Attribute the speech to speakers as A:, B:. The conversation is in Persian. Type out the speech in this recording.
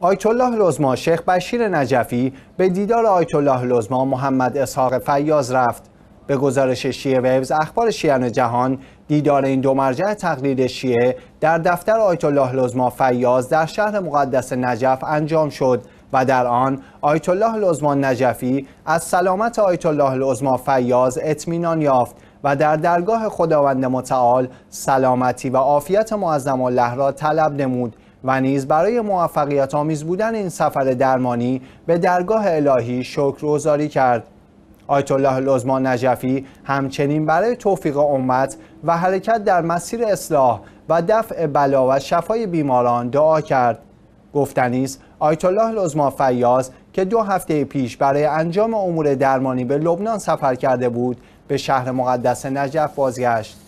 A: آیت الله لزما شیخ بشیر نجفی به دیدار آیت الله لزما محمد اسحاق فیاض رفت به گزارش شیعه ویوز اخبار شیعان جهان دیدار این دو مرجع تقلید شیعه در دفتر آیت الله لزما فیاض در شهر مقدس نجف انجام شد و در آن آیت الله لزما نجفی از سلامت آیت الله لزما فیاض اطمینان یافت و در درگاه خداوند متعال سلامتی و عافیت معظم الله را طلب نمود و نیز برای موفقیت آمیز بودن این سفر درمانی به درگاه الهی روزاری کرد آیت الله لزمان نجفی همچنین برای توفیق امت و حرکت در مسیر اصلاح و دفع بلا و شفای بیماران دعا کرد گفتنی آیت الله فیاض که دو هفته پیش برای انجام امور درمانی به لبنان سفر کرده بود به شهر مقدس نجف بازگشت